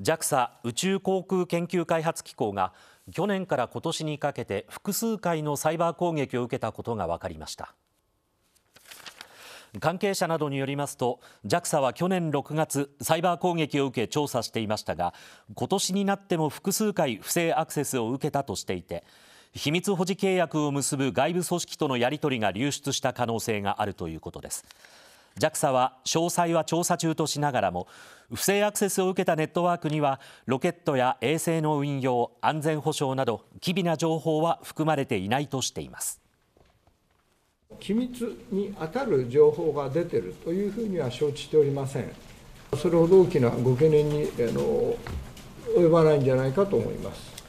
JAXA 宇宙航空研究開発機構が去年から今年にかけて複数回のサイバー攻撃を受けたことが分かりました関係者などによりますと JAXA は去年6月サイバー攻撃を受け調査していましたが今年になっても複数回不正アクセスを受けたとしていて秘密保持契約を結ぶ外部組織とのやり取りが流出した可能性があるということです。JAXA は詳細は調査中としながらも不正アクセスを受けたネットワークにはロケットや衛星の運用安全保障など機微な情報は含まれていないとしています機密に当たる情報が出ているというふうには承知しておりませんそれほど大きなご懸念にあの及ばないんじゃないかと思います